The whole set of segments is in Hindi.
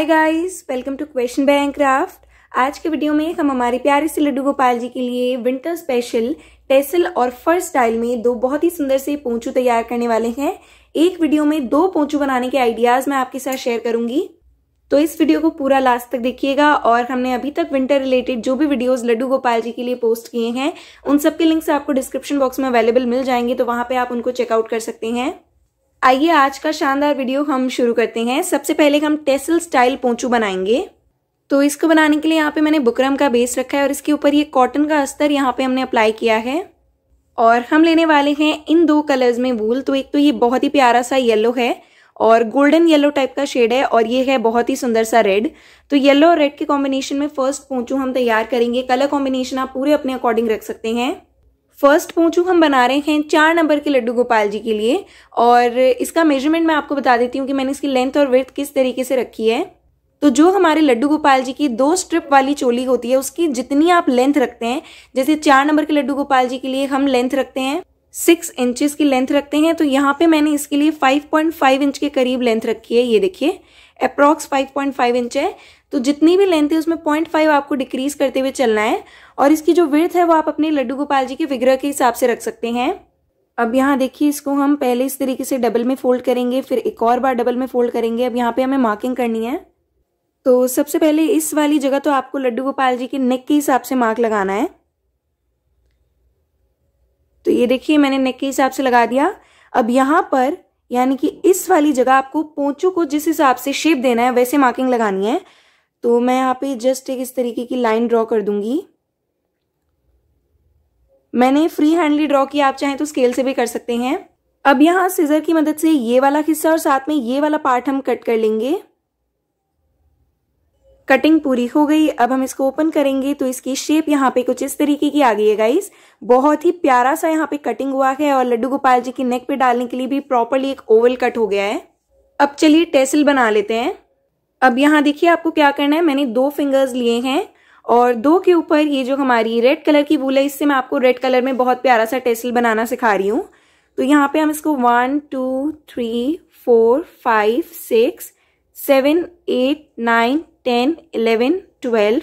hi guys welcome to question by and craft आज के वीडियो में हम हमारे प्यारे से लड्डू गोपाल जी के लिए विंटर स्पेशल टेसल और फर स्टाइल में दो बहुत ही सुंदर से पोंचू तैयार करने वाले हैं एक वीडियो में दो पोंचू बनाने के आइडियाज मैं आपके साथ शेयर करूंगी तो इस वीडियो को पूरा लास्ट तक देखिएगा और हमने अभी तक विंटर रिलेटेड जो भी वीडियोस लड्डू गोपाल जी के लिए पोस्ट किए हैं उन सबके लिंक्स आपको डिस्क्रिप्शन बॉक्स में अवेलेबल मिल जाएंगे तो वहां पे आप उनको चेकआउट कर सकते हैं आइए आज का शानदार वीडियो हम शुरू करते हैं सबसे पहले हम टेसल स्टाइल पोंचू बनाएंगे तो इसको बनाने के लिए यहाँ पे मैंने बुकरम का बेस रखा है और इसके ऊपर ये कॉटन का अस्तर यहाँ पे हमने अप्लाई किया है और हम लेने वाले हैं इन दो कलर्स में वूल तो एक तो ये बहुत ही प्यारा सा येलो है और गोल्डन येलो टाइप का शेड है और ये है बहुत ही सुंदर सा रेड तो येलो और रेड के कॉम्बिनेशन में फर्स्ट पोंचू हम तैयार करेंगे कलर कॉम्बिनेशन आप पूरे अपने अकॉर्डिंग रख सकते हैं फर्स्ट पहुँचू हम बना रहे हैं चार नंबर के लड्डू गोपाल जी के लिए और इसका मेजरमेंट मैं आपको बता देती हूँ कि मैंने इसकी लेंथ और विर्थ किस तरीके से रखी है तो जो हमारे लड्डू गोपाल जी की दो स्ट्रिप वाली चोली होती है उसकी जितनी आप लेंथ रखते हैं जैसे चार नंबर के लड्डू गोपाल जी के लिए हम लेंथ रखते हैं सिक्स इंचेस की लेंथ रखते हैं तो यहाँ पे मैंने इसके लिए फाइव पॉइंट फाइव इंच के करीब लेंथ रखी है ये देखिए approx five point five inch है तो जितनी भी लेंथ है उसमें पॉइंट फाइव आपको डिक्रीज करते हुए चलना है और इसकी जो विर्थ है वो आप अपने लड्डू गोपाल जी के विग्रह के हिसाब से रख सकते हैं अब यहाँ देखिए इसको हम पहले इस तरीके से डबल में फोल्ड करेंगे फिर एक और बार डबल में फोल्ड करेंगे अब यहाँ पे हमें मार्किंग करनी है तो सबसे पहले इस वाली जगह तो आपको लड्डू गोपाल जी के नेक के हिसाब से मार्क लगाना है तो ये देखिए मैंने नेक के हिसाब से लगा दिया अब यहाँ पर यानी कि इस वाली जगह आपको पोंचों को जिस हिसाब से शेप देना है वैसे मार्किंग लगानी है तो मैं यहाँ पे जस्ट एक इस तरीके की लाइन ड्रॉ कर दूंगी मैंने फ्री हैंडली ड्रॉ किया आप चाहें तो स्केल से भी कर सकते हैं अब यहाँ सीजर की मदद से ये वाला हिस्सा और साथ में ये वाला पार्ट हम कट कर लेंगे कटिंग पूरी हो गई अब हम इसको ओपन करेंगे तो इसकी शेप यहाँ पे कुछ इस तरीके की आ गई है गाइस बहुत ही प्यारा सा यहाँ पे कटिंग हुआ है और लड्डू गोपाल जी की नेक पे डालने के लिए भी प्रॉपरली एक ओवल कट हो गया है अब चलिए टेसल बना लेते हैं अब यहाँ देखिए आपको क्या करना है मैंने दो फिंगर्स लिए हैं और दो के ऊपर ये जो हमारी रेड कलर की वूल है इससे मैं आपको रेड कलर में बहुत प्यारा सा टेसल बनाना सिखा रही हूँ तो यहाँ पे हम इसको one two three four five six seven eight nine ten eleven twelve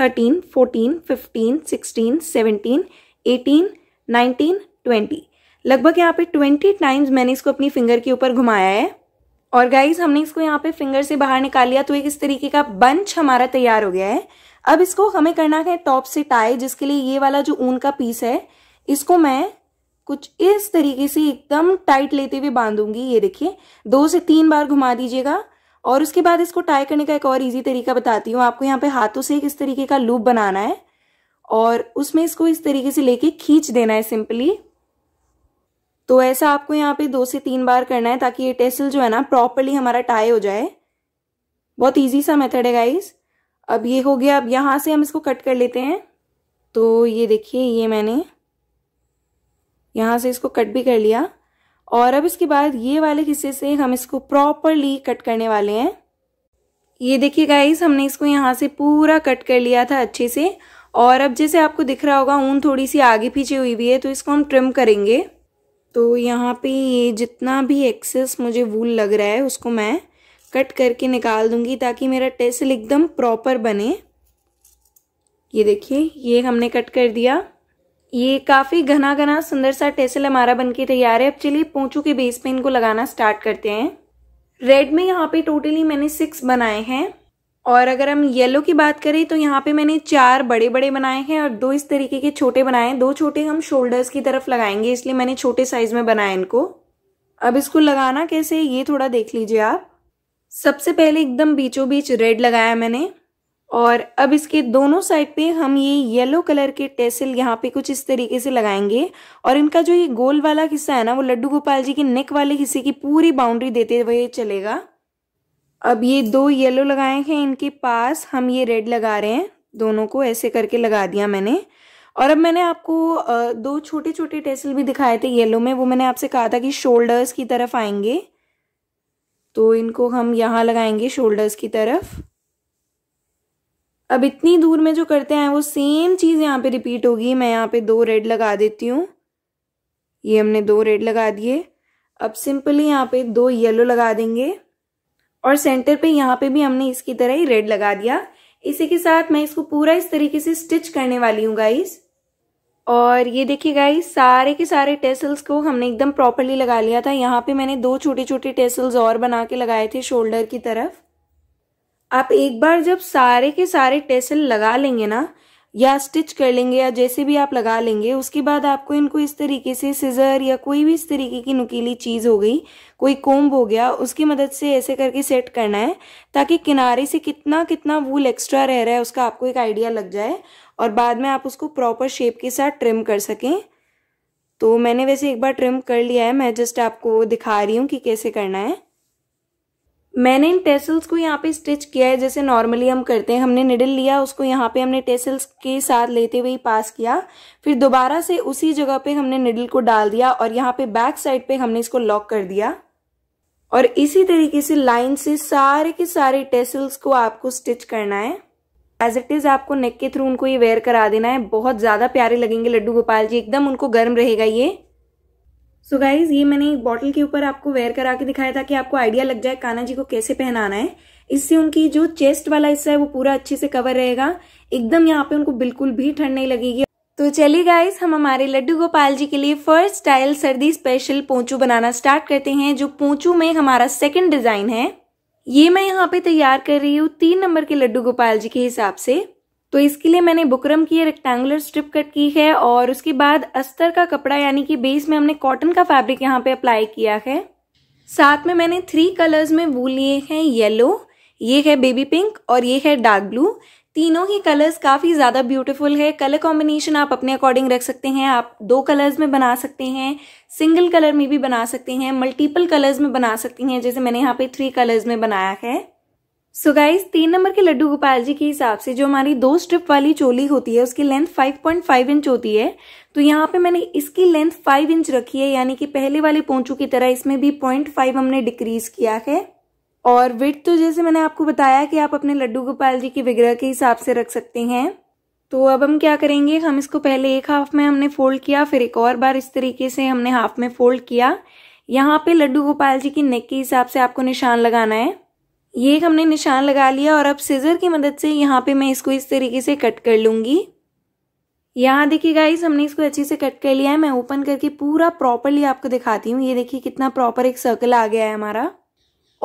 thirteen fourteen fifteen sixteen seventeen eighteen nineteen twenty लगभग यहाँ पे ट्वेंटी टाइम्स मैंने इसको अपनी फिंगर के ऊपर घुमाया है और गाइज हमने इसको यहाँ पे फिंगर से बाहर निकाल लिया तो एक इस तरीके का बंच हमारा तैयार हो गया है अब इसको हमें करना है टॉप से टाई जिसके लिए ये वाला जो ऊन का पीस है इसको मैं कुछ इस तरीके से एकदम टाइट लेते हुए बांधूंगी ये देखिए दो से तीन बार घुमा दीजिएगा और उसके बाद इसको टाई करने का एक और इजी तरीका बताती हूँ आपको यहाँ पे हाथों से एक इस तरीके का लूप बनाना है और उसमें इसको इस तरीके से लेके खींच देना है सिंपली तो ऐसा आपको यहाँ पे दो से तीन बार करना है ताकि ये टेसल जो है ना प्रॉपरली हमारा टाई हो जाए बहुत इजी सा मेथड है गाइस अब ये हो गया अब यहाँ से हम इसको कट कर लेते हैं तो ये देखिए ये मैंने यहाँ से इसको कट भी कर लिया और अब इसके बाद ये वाले हिस्से से हम इसको प्रॉपरली कट करने वाले हैं ये देखिए गाइस हमने इसको यहाँ से पूरा कट कर लिया था अच्छे से और अब जैसे आपको दिख रहा होगा ऊन थोड़ी सी आगे पीछे हुई भी है तो इसको हम ट्रिम करेंगे तो यहाँ पे ये जितना भी एक्सेस मुझे वूल लग रहा है उसको मैं कट करके निकाल दूंगी ताकि मेरा टेसल एकदम प्रॉपर बने ये देखिए ये हमने कट कर दिया ये काफ़ी घना घना सुंदर सा टेसल हमारा बनके तैयार है अब चलिए पोंचू के बेस पे इनको लगाना स्टार्ट करते हैं रेड में यहाँ पे टोटली मैंने सिक्स बनाए हैं और अगर हम येलो की बात करें तो यहाँ पे मैंने चार बड़े बड़े बनाए हैं और दो इस तरीके के छोटे बनाए हैं दो छोटे हम शोल्डर्स की तरफ लगाएंगे इसलिए मैंने छोटे साइज में बनाए इनको अब इसको लगाना कैसे ये थोड़ा देख लीजिए आप सबसे पहले एकदम बीचों बीच रेड लगाया मैंने और अब इसके दोनों साइड पे हम ये येलो कलर के टेसिल यहाँ पे कुछ इस तरीके से लगाएंगे और इनका जो ये गोल वाला हिस्सा है ना वो लड्डू गोपाल जी के नेक वाले हिस्से की पूरी बाउंड्री देते हुए चलेगा अब ये दो येलो लगाए हैं इनके पास हम ये रेड लगा रहे हैं दोनों को ऐसे करके लगा दिया मैंने और अब मैंने आपको दो छोटे छोटे टेसल भी दिखाए थे येलो में वो मैंने आपसे कहा था कि शोल्डर्स की तरफ आएंगे तो इनको हम यहाँ लगाएंगे शोल्डर्स की तरफ अब इतनी दूर में जो करते हैं वो सेम चीज़ यहाँ पे रिपीट होगी मैं यहाँ पे दो रेड लगा देती हूँ ये हमने दो रेड लगा दिए अब सिंपली यहाँ पे दो येलो लगा देंगे और सेंटर पे यहाँ पे भी हमने इसकी तरह ही रेड लगा दिया इसी के साथ मैं इसको पूरा इस तरीके से स्टिच करने वाली हूँ गाइस और ये देखिए गाइस सारे के सारे टेसल्स को हमने एकदम प्रॉपरली लगा लिया था यहाँ पे मैंने दो छोटे छोटे टेसल्स और बना के लगाए थे शोल्डर की तरफ आप एक बार जब सारे के सारे टेसल लगा लेंगे ना या स्टिच कर लेंगे या जैसे भी आप लगा लेंगे उसके बाद आपको इनको इस तरीके से सिज़र या कोई भी इस तरीके की नुकीली चीज़ हो गई कोई कोम्ब हो गया उसकी मदद से ऐसे करके सेट करना है ताकि किनारे से कितना कितना वूल एक्स्ट्रा रह रहा है उसका आपको एक आइडिया लग जाए और बाद में आप उसको प्रॉपर शेप के साथ ट्रिम कर सकें तो मैंने वैसे एक बार ट्रिम कर लिया है मैं जस्ट आपको दिखा रही हूँ कि कैसे करना है मैंने इन टेसल्स को यहाँ पे स्टिच किया है जैसे नॉर्मली हम करते हैं हमने निडल लिया उसको यहाँ पे हमने टेसल्स के साथ लेते हुए ही पास किया फिर दोबारा से उसी जगह पे हमने निडल को डाल दिया और यहाँ पे बैक साइड पे हमने इसको लॉक कर दिया और इसी तरीके से लाइन से सारे के सारे टेसल्स को आपको स्टिच करना है एज इट इज आपको नेक के थ्रू उनको ये वेयर करा देना है बहुत ज्यादा प्यारे लगेंगे लड्डू गोपाल जी एकदम उनको गर्म रहेगा ये सो so गाइज ये मैंने एक बॉटल के ऊपर आपको वेयर करा के दिखाया था कि आपको आइडिया लग जाए काना जी को कैसे पहनाना है इससे उनकी जो चेस्ट वाला हिस्सा है वो पूरा अच्छे से कवर रहेगा एकदम यहाँ पे उनको बिल्कुल भी ठंड नहीं लगेगी तो चलिए गाइज हम हमारे लड्डू गोपाल जी के लिए फर्स्ट स्टाइल सर्दी स्पेशल पोंचू बनाना स्टार्ट करते हैं जो पोंचू में हमारा सेकंड डिजाइन है ये मैं यहाँ पे तैयार कर रही हूँ तीन नंबर के लड्डू गोपाल जी के हिसाब से तो इसके लिए मैंने बुकरम की रेक्टेंगुलर स्ट्रिप कट की है और उसके बाद अस्तर का कपड़ा यानी कि बेस में हमने कॉटन का फैब्रिक यहाँ पे अप्लाई किया है साथ में मैंने थ्री कलर्स में वूल लिए हैं येलो ये है बेबी पिंक और ये है डार्क ब्लू तीनों ही कलर्स काफ़ी ज़्यादा ब्यूटीफुल है कलर कॉम्बिनेशन आप अपने अकॉर्डिंग रख सकते हैं आप दो कलर्स में बना सकते हैं सिंगल कलर में भी बना सकते हैं मल्टीपल कलर्स में बना सकती हैं जैसे मैंने यहाँ पे थ्री कलर्स में बनाया है सो गाइस तीन नंबर के लड्डू गोपाल जी के हिसाब से जो हमारी दो स्ट्रिप वाली चोली होती है उसकी लेंथ 5.5 इंच होती है तो यहाँ पे मैंने इसकी लेंथ 5 इंच रखी है यानी कि पहले वाले पोंचू की तरह इसमें भी 0.5 हमने डिक्रीज किया है और विथ तो जैसे मैंने आपको बताया कि आप अपने लड्डू गोपाल जी के विग्रह के हिसाब से रख सकते हैं तो अब हम क्या करेंगे हम इसको पहले एक हाफ में हमने फोल्ड किया फिर एक और बार इस तरीके से हमने हाफ में फोल्ड किया यहाँ पे लड्डू गोपाल जी की नेक के हिसाब से आपको निशान लगाना है ये हमने निशान लगा लिया और अब सीज़र की मदद से यहाँ पे मैं इसको इस तरीके से कट कर लूँगी यहाँ देखिए गाइस हमने इसको अच्छे से कट कर लिया है मैं ओपन करके पूरा प्रॉपरली आपको दिखाती हूँ ये देखिए कितना प्रॉपर एक सर्कल आ गया है हमारा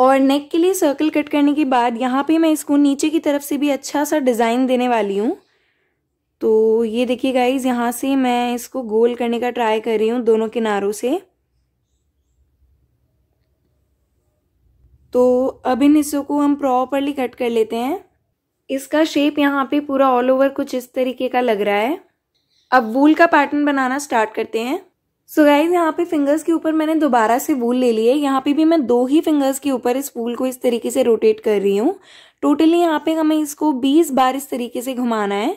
और नेक के लिए सर्कल कट करने के बाद यहाँ पे मैं इसको नीचे की तरफ से भी अच्छा सा डिज़ाइन देने वाली हूँ तो ये देखिए गाइज यहाँ से मैं इसको गोल करने का ट्राई कर रही हूँ दोनों किनारों से तो अब इन हिस्सों को हम प्रॉपरली कट कर लेते हैं इसका शेप यहाँ पे पूरा ऑल ओवर कुछ इस तरीके का लग रहा है अब वूल का पैटर्न बनाना स्टार्ट करते हैं सो गाइज यहाँ पे फिंगर्स के ऊपर मैंने दोबारा से वूल ले ली है यहाँ पे भी मैं दो ही फिंगर्स के ऊपर इस वूल को इस तरीके से रोटेट कर रही हूँ टोटली यहाँ पे हमें इसको 20 बार इस तरीके से घुमाना है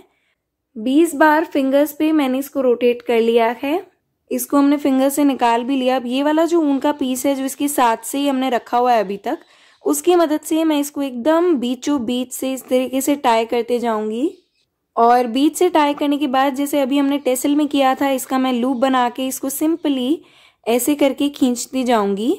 20 बार फिंगर्स पे मैंने इसको रोटेट कर लिया है इसको हमने फिंगर से निकाल भी लिया अब ये वाला जो ऊन का पीस है जो इसके साथ से ही हमने रखा हुआ है अभी तक उसकी मदद से मैं इसको एकदम बीचों बीच से इस तरीके से टाई करते जाऊंगी और बीच से टाई करने के बाद जैसे अभी हमने टेसल में किया था इसका मैं लूप बना के इसको सिंपली ऐसे करके खींचती जाऊंगी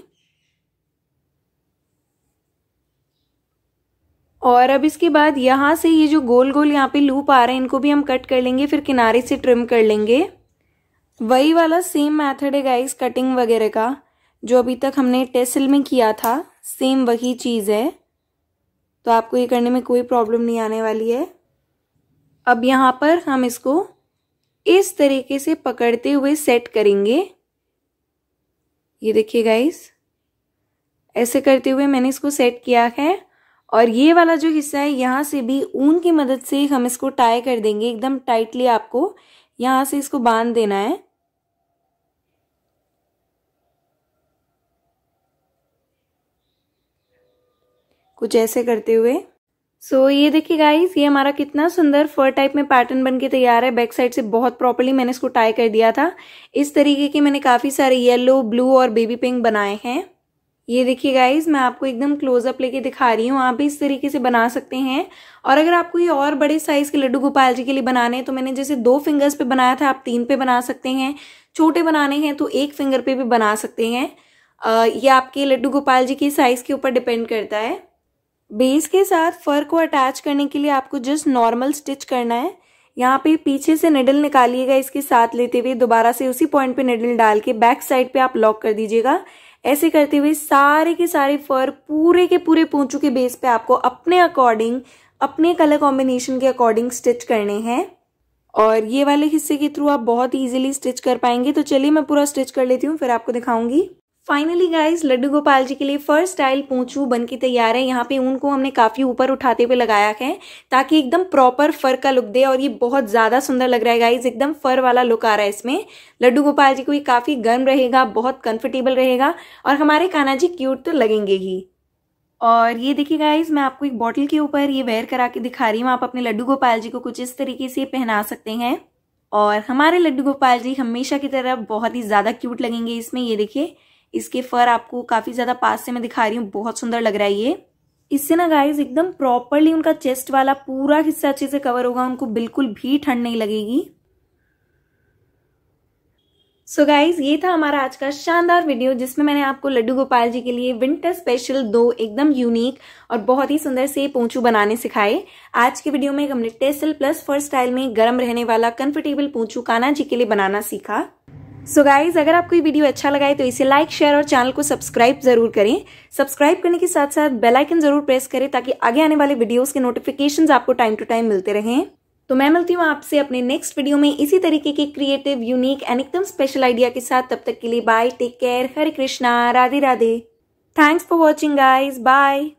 और अब इसके बाद यहाँ से ये जो गोल गोल यहाँ पे लूप आ रहे हैं इनको भी हम कट कर लेंगे फिर किनारे से ट्रिम कर लेंगे वही वाला सेम मेथड है गाइस कटिंग वगैरह का जो अभी तक हमने टेसल में किया था सेम वही चीज़ है तो आपको ये करने में कोई प्रॉब्लम नहीं आने वाली है अब यहाँ पर हम इसको इस तरीके से पकड़ते हुए सेट करेंगे ये देखिए गाइस ऐसे करते हुए मैंने इसको सेट किया है और ये वाला जो हिस्सा है यहाँ से भी ऊन की मदद से हम इसको टाई कर देंगे एकदम टाइटली आपको यहाँ से इसको बांध देना है कुछ ऐसे करते हुए सो so, ये देखिए गाइस ये हमारा कितना सुंदर फर टाइप में पैटर्न बन के तैयार है बैक साइड से बहुत प्रॉपरली मैंने इसको टाई कर दिया था इस तरीके के मैंने काफ़ी सारे येलो ब्लू और बेबी पिंक बनाए हैं ये देखिए गाइज मैं आपको एकदम क्लोजअप लेके दिखा रही हूँ आप भी इस तरीके से बना सकते हैं और अगर आपको ये और बड़े साइज़ के लड्डू गोपाल जी के लिए बनाने हैं तो मैंने जैसे दो फिंगर्स पे बनाया था आप तीन पे बना सकते हैं छोटे बनाने हैं तो एक फिंगर पे भी बना सकते हैं ये आपके लड्डू गोपाल जी के साइज़ के ऊपर डिपेंड करता है बेस के साथ फर को अटैच करने के लिए आपको जस्ट नॉर्मल स्टिच करना है यहाँ पे पीछे से निडल निकालिएगा इसके साथ लेते हुए दोबारा से उसी पॉइंट पे निडल डाल के बैक साइड पे आप लॉक कर दीजिएगा ऐसे करते हुए सारे के सारे फर पूरे के पूरे पूंछू के बेस पे आपको अपने अकॉर्डिंग अपने कलर कॉम्बिनेशन के अकॉर्डिंग स्टिच करने हैं और ये वाले हिस्से के थ्रू आप बहुत ईजिली स्टिच कर पाएंगे तो चलिए मैं पूरा स्टिच कर लेती हूँ फिर आपको दिखाऊंगी फाइनली गाइज लड्डू गोपाल जी के लिए फर्स्ट स्टाइल पोंछू बन के तैयार है यहाँ पे ऊन को हमने काफ़ी ऊपर उठाते हुए लगाया है ताकि एकदम प्रॉपर फर का लुक दे और ये बहुत ज़्यादा सुंदर लग रहा है गाइज एकदम फर वाला लुक आ रहा है इसमें लड्डू गोपाल जी को ये काफ़ी गर्म रहेगा बहुत कंफर्टेबल रहेगा और हमारे काना जी क्यूट तो लगेंगे ही और ये देखिए गाइज मैं आपको एक बॉटल के ऊपर ये वेयर करा के दिखा रही हूँ आप अपने लड्डू गोपाल जी को कुछ इस तरीके से पहना सकते हैं और हमारे लड्डू गोपाल जी हमेशा की तरह बहुत ही ज़्यादा क्यूट लगेंगे इसमें ये देखिए इसके फर आपको काफ़ी ज़्यादा पास से मैं दिखा रही हूँ बहुत सुंदर लग रहा है ये इससे ना गाइज एकदम प्रॉपरली उनका चेस्ट वाला पूरा हिस्सा अच्छे से कवर होगा उनको बिल्कुल भी ठंड नहीं लगेगी सो so गाइज ये था हमारा आज का शानदार वीडियो जिसमें मैंने आपको लड्डू गोपाल जी के लिए विंटर स्पेशल दो एकदम यूनिक और बहुत ही सुंदर से पोंछू बनाने सिखाए आज के वीडियो में हमने टेसल प्लस फर्स्ट स्टाइल में गर्म रहने वाला कंफर्टेबल पोंछू काना जी के लिए बनाना सीखा सो so गाइज अगर आपको ये वीडियो अच्छा लगा है तो इसे लाइक शेयर और चैनल को सब्सक्राइब जरूर करें सब्सक्राइब करने के साथ साथ बेल आइकन जरूर प्रेस करें ताकि आगे आने वाले वीडियोस के नोटिफिकेशंस आपको टाइम टू टाइम मिलते रहें तो मैं मिलती हूँ आपसे अपने नेक्स्ट वीडियो में इसी तरीके के क्रिएटिव यूनिक एंड एकदम स्पेशल आइडिया के साथ तब तक के लिए bye take care Hare Krishna Radhe Radhe thanks for watching guys bye